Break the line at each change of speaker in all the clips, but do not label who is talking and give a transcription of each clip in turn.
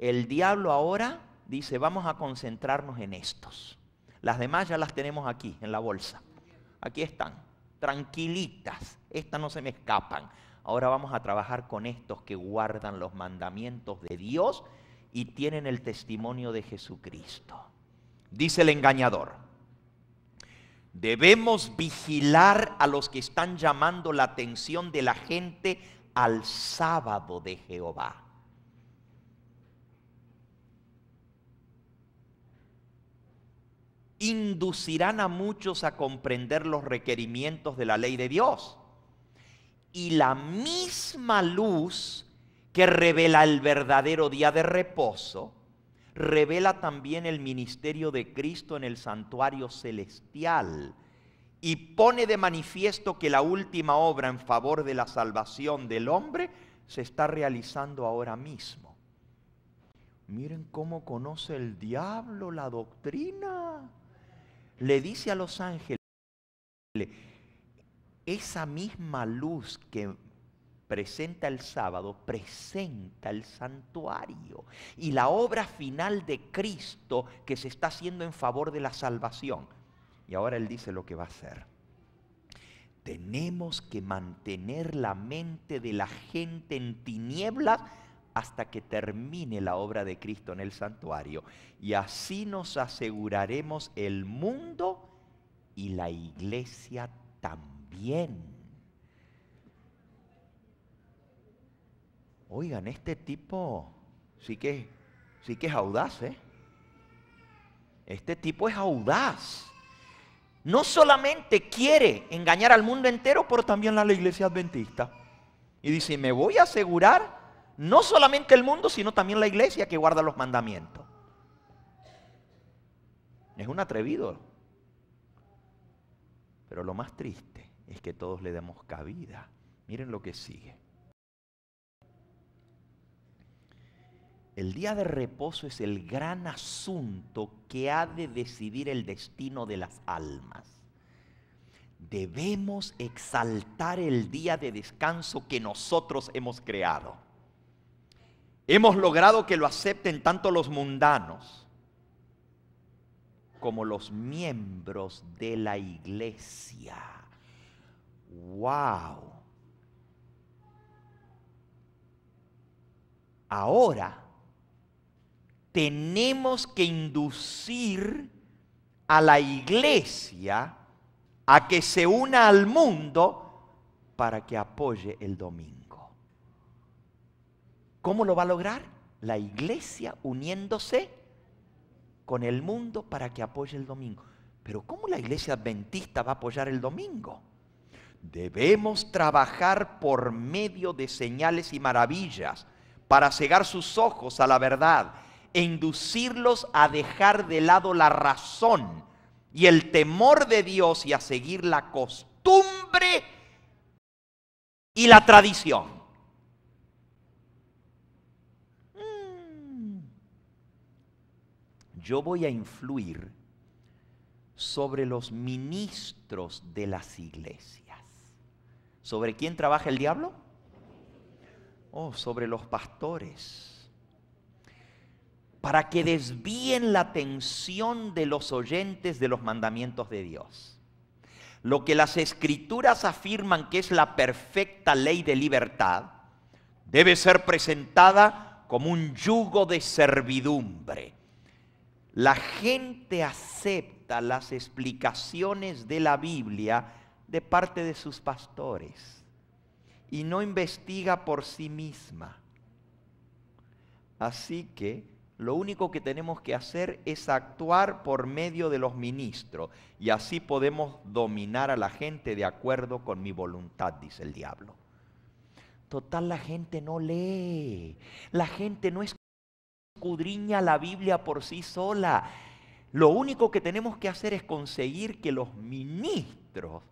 El diablo ahora dice, vamos a concentrarnos en estos. Las demás ya las tenemos aquí, en la bolsa. Aquí están, tranquilitas. Estas no se me escapan. Ahora vamos a trabajar con estos que guardan los mandamientos de Dios y tienen el testimonio de Jesucristo. Dice el engañador, debemos vigilar a los que están llamando la atención de la gente al sábado de Jehová. inducirán a muchos a comprender los requerimientos de la ley de Dios. Y la misma luz que revela el verdadero día de reposo, revela también el ministerio de Cristo en el santuario celestial y pone de manifiesto que la última obra en favor de la salvación del hombre se está realizando ahora mismo. Miren cómo conoce el diablo la doctrina le dice a los ángeles, esa misma luz que presenta el sábado, presenta el santuario y la obra final de Cristo que se está haciendo en favor de la salvación. Y ahora Él dice lo que va a hacer. Tenemos que mantener la mente de la gente en tinieblas hasta que termine la obra de Cristo en el santuario. Y así nos aseguraremos el mundo y la iglesia también. Oigan, este tipo sí que, sí que es audaz, ¿eh? Este tipo es audaz. No solamente quiere engañar al mundo entero, pero también a la iglesia adventista. Y dice, me voy a asegurar no solamente el mundo, sino también la iglesia que guarda los mandamientos. Es un atrevido. Pero lo más triste es que todos le demos cabida. Miren lo que sigue. El día de reposo es el gran asunto que ha de decidir el destino de las almas. Debemos exaltar el día de descanso que nosotros hemos creado. Hemos logrado que lo acepten tanto los mundanos como los miembros de la iglesia. ¡Wow! Ahora tenemos que inducir a la iglesia a que se una al mundo para que apoye el domingo. ¿Cómo lo va a lograr? La iglesia uniéndose con el mundo para que apoye el domingo. Pero ¿cómo la iglesia adventista va a apoyar el domingo? Debemos trabajar por medio de señales y maravillas para cegar sus ojos a la verdad e inducirlos a dejar de lado la razón y el temor de Dios y a seguir la costumbre y la tradición. yo voy a influir sobre los ministros de las iglesias. ¿Sobre quién trabaja el diablo? Oh, sobre los pastores. Para que desvíen la atención de los oyentes de los mandamientos de Dios. Lo que las escrituras afirman que es la perfecta ley de libertad debe ser presentada como un yugo de servidumbre la gente acepta las explicaciones de la Biblia de parte de sus pastores y no investiga por sí misma. Así que lo único que tenemos que hacer es actuar por medio de los ministros y así podemos dominar a la gente de acuerdo con mi voluntad, dice el diablo. Total, la gente no lee, la gente no es escudriña la Biblia por sí sola. Lo único que tenemos que hacer es conseguir que los ministros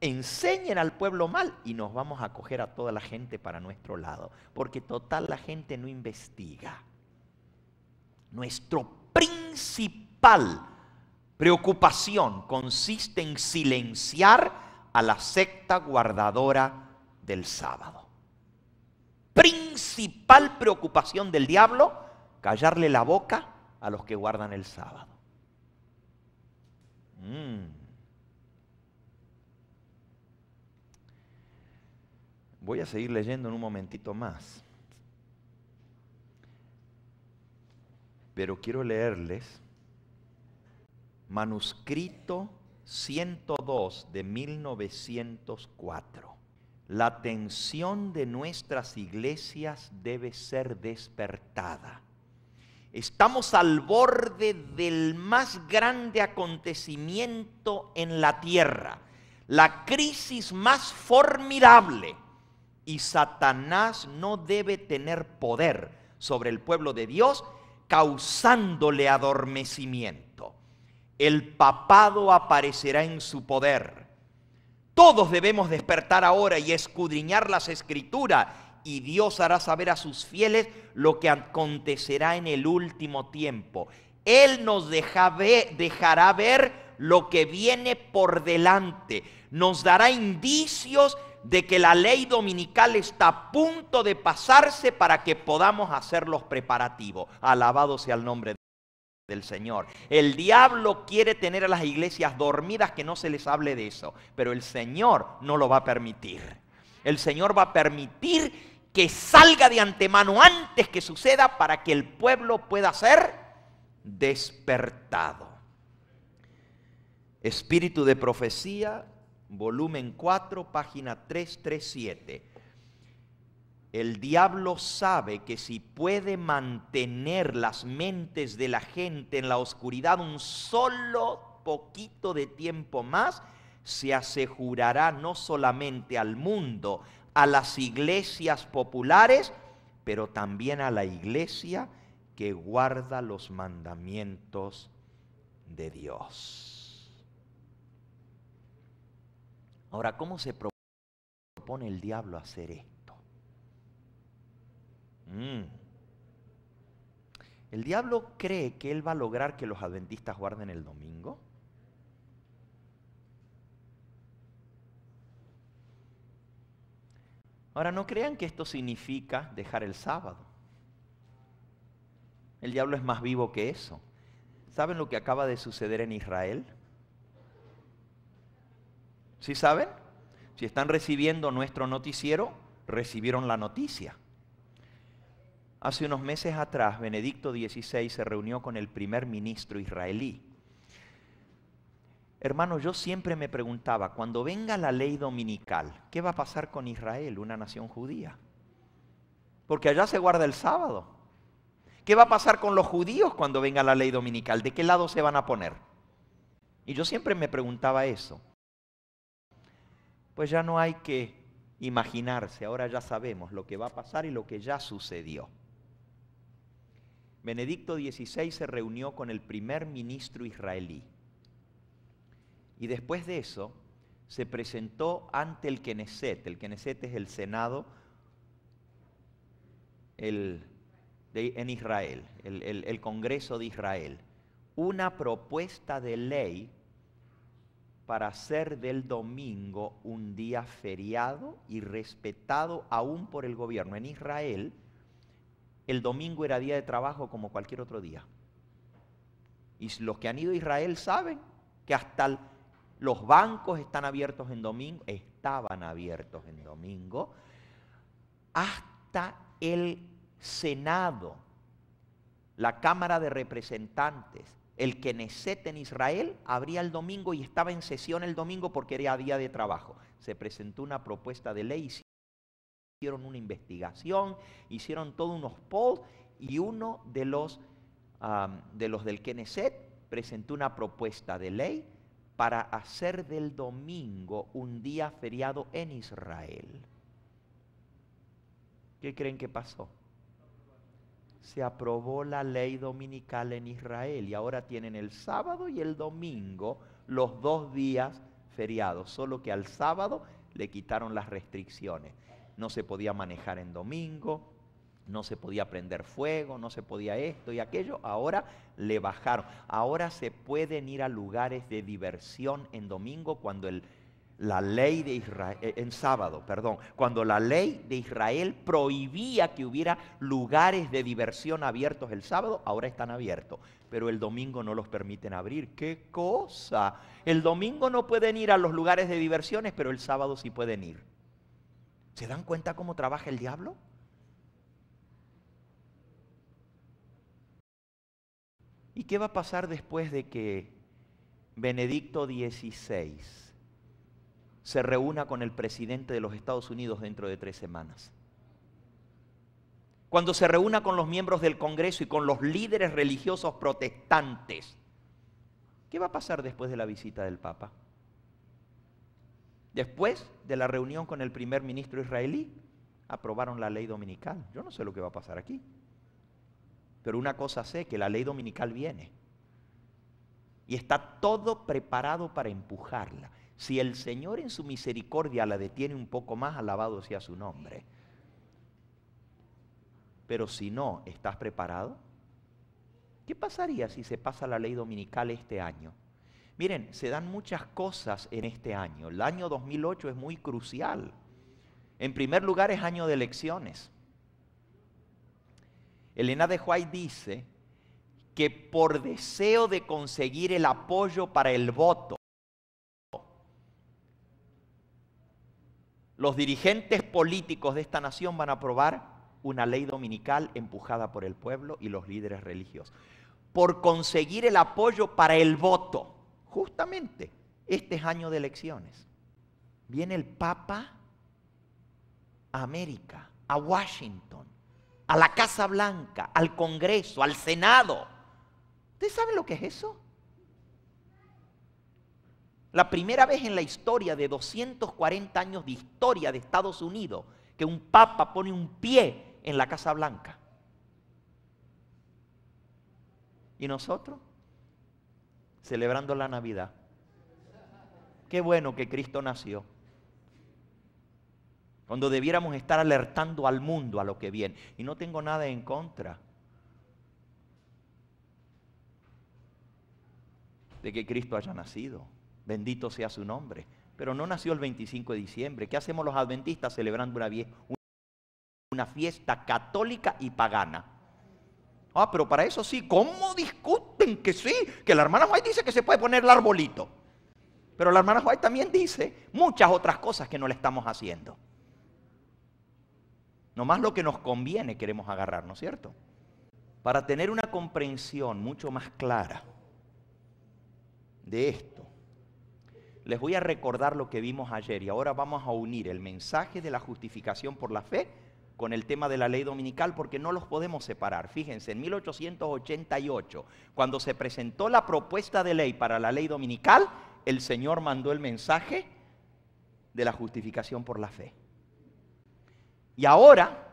enseñen al pueblo mal y nos vamos a coger a toda la gente para nuestro lado, porque total la gente no investiga. Nuestro principal preocupación consiste en silenciar a la secta guardadora del sábado. Principal preocupación del diablo callarle la boca a los que guardan el sábado. Mm. Voy a seguir leyendo en un momentito más. Pero quiero leerles manuscrito 102 de 1904. La tensión de nuestras iglesias debe ser despertada. Estamos al borde del más grande acontecimiento en la tierra, la crisis más formidable. Y Satanás no debe tener poder sobre el pueblo de Dios causándole adormecimiento. El papado aparecerá en su poder. Todos debemos despertar ahora y escudriñar las escrituras y Dios hará saber a sus fieles lo que acontecerá en el último tiempo. Él nos dejará ver lo que viene por delante. Nos dará indicios de que la ley dominical está a punto de pasarse para que podamos hacer los preparativos. Alabado sea el nombre del Señor. El diablo quiere tener a las iglesias dormidas que no se les hable de eso, pero el Señor no lo va a permitir. El Señor va a permitir que salga de antemano antes que suceda para que el pueblo pueda ser despertado. Espíritu de Profecía, volumen 4, página 337. El diablo sabe que si puede mantener las mentes de la gente en la oscuridad un solo poquito de tiempo más, se asegurará no solamente al mundo, a las iglesias populares, pero también a la iglesia que guarda los mandamientos de Dios. Ahora, ¿cómo se propone el diablo hacer esto? Mm. El diablo cree que él va a lograr que los adventistas guarden el domingo. Ahora no crean que esto significa dejar el sábado. El diablo es más vivo que eso. ¿Saben lo que acaba de suceder en Israel? ¿Sí saben? Si están recibiendo nuestro noticiero, recibieron la noticia. Hace unos meses atrás, Benedicto XVI se reunió con el primer ministro israelí Hermano, yo siempre me preguntaba, cuando venga la ley dominical, ¿qué va a pasar con Israel, una nación judía? Porque allá se guarda el sábado. ¿Qué va a pasar con los judíos cuando venga la ley dominical? ¿De qué lado se van a poner? Y yo siempre me preguntaba eso. Pues ya no hay que imaginarse, ahora ya sabemos lo que va a pasar y lo que ya sucedió. Benedicto XVI se reunió con el primer ministro israelí y después de eso, se presentó ante el Knesset. El Knesset es el Senado en Israel, el, Congreso de Israel. Una propuesta de ley para hacer del domingo un día feriado y respetado aún por el gobierno. En Israel, el domingo era día de trabajo como cualquier otro día. Y los que han ido a Israel saben que hasta el... Los bancos están abiertos en domingo, estaban abiertos en domingo, hasta el Senado, la Cámara de Representantes, el Knesset en Israel abría el domingo y estaba en sesión el domingo porque era día de trabajo. Se presentó una propuesta de ley, hicieron una investigación, hicieron todos unos polls y uno de los, de los del Knesset presentó una propuesta de ley para hacer del domingo un día feriado en Israel. ¿Qué creen que pasó? Se aprobó la ley dominical en Israel y ahora tienen el sábado y el domingo los dos días feriados, solo que al sábado le quitaron las restricciones. No se podía manejar en domingo, no se podía prender fuego, no se podía esto y aquello. Ahora le bajaron. Ahora se pueden ir a lugares de diversión en domingo cuando el, la ley de Israel, eh, en sábado, perdón, cuando la ley de Israel prohibía que hubiera lugares de diversión abiertos el sábado, ahora están abiertos, pero el domingo no los permiten abrir. ¡Qué cosa! El domingo no pueden ir a los lugares de diversiones, pero el sábado sí pueden ir. ¿Se dan cuenta cómo trabaja el diablo? ¿Y qué va a pasar después de que Benedicto XVI se reúna con el presidente de los Estados Unidos dentro de tres semanas? Cuando se reúna con los miembros del Congreso y con los líderes religiosos protestantes, ¿qué va a pasar después de la visita del Papa? Después de la reunión con el primer ministro israelí, aprobaron la ley dominical. Yo no sé lo que va a pasar aquí pero una cosa sé, que la ley dominical viene. Y está todo preparado para empujarla. Si el Señor en su misericordia la detiene un poco más, alabado sea su nombre. Pero si no, ¿estás preparado? ¿Qué pasaría si se pasa la ley dominical este año? Miren, se dan muchas cosas en este año. El año 2008 es muy crucial. En primer lugar es año de elecciones. Elena de Huay dice que por deseo de conseguir el apoyo para el voto, los dirigentes políticos de esta nación van a aprobar una ley dominical empujada por el pueblo y los líderes religiosos. Por conseguir el apoyo para el voto, justamente, este es año de elecciones. Viene el Papa a América, a Washington a la Casa Blanca, al Congreso, al Senado. ¿Ustedes saben lo que es eso? La primera vez en la historia de 240 años de historia de Estados Unidos que un papa pone un pie en la Casa Blanca. ¿Y nosotros? Celebrando la Navidad. Qué bueno que Cristo nació cuando debiéramos estar alertando al mundo a lo que viene. Y no tengo nada en contra de que Cristo haya nacido. Bendito sea su nombre. Pero no nació el 25 de diciembre. ¿Qué hacemos los adventistas celebrando una, fiesta católica y pagana? Ah, pero para eso sí, ¿cómo discuten que sí? Que la hermana White dice que se puede poner el arbolito. Pero la hermana White también dice muchas otras cosas que no le estamos haciendo. Nomás lo que nos conviene queremos agarrar, ¿no es cierto? Para tener una comprensión mucho más clara de esto, les voy a recordar lo que vimos ayer y ahora vamos a unir el mensaje de la justificación por la fe con el tema de la ley dominical porque no los podemos separar. Fíjense, en 1888, cuando se presentó la propuesta de ley para la ley dominical, el Señor mandó el mensaje de la justificación por la fe. Y ahora,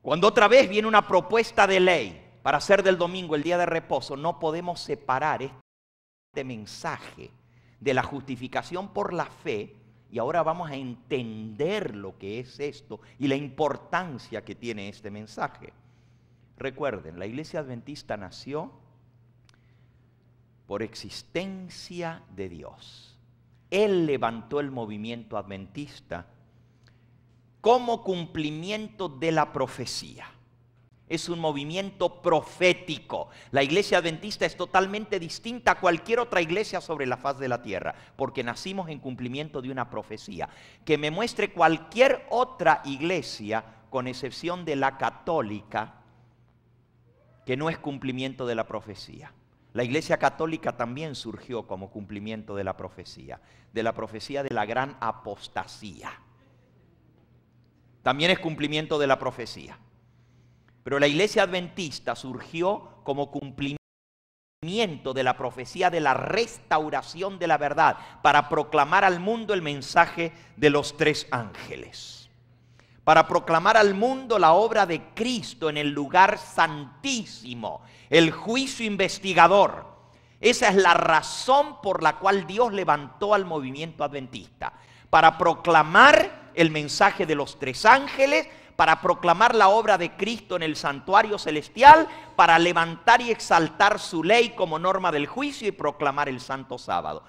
cuando otra vez viene una propuesta de ley para hacer del domingo el día de reposo, no podemos separar este mensaje de la justificación por la fe y ahora vamos a entender lo que es esto y la importancia que tiene este mensaje. Recuerden, la iglesia adventista nació por existencia de Dios. Él levantó el movimiento adventista como cumplimiento de la profecía. Es un movimiento profético. La iglesia adventista es totalmente distinta a cualquier otra iglesia sobre la faz de la tierra, porque nacimos en cumplimiento de una profecía. Que me muestre cualquier otra iglesia, con excepción de la católica, que no es cumplimiento de la profecía. La Iglesia Católica también surgió como cumplimiento de la profecía, de la profecía de la gran apostasía. También es cumplimiento de la profecía. Pero la iglesia adventista surgió como cumplimiento de la profecía de la restauración de la verdad para proclamar al mundo el mensaje de los tres ángeles, para proclamar al mundo la obra de Cristo en el lugar santísimo, el juicio investigador. Esa es la razón por la cual Dios levantó al movimiento adventista, para proclamar el mensaje de los tres ángeles, para proclamar la obra de Cristo en el santuario celestial, para levantar y exaltar su ley como norma del juicio y proclamar el santo sábado.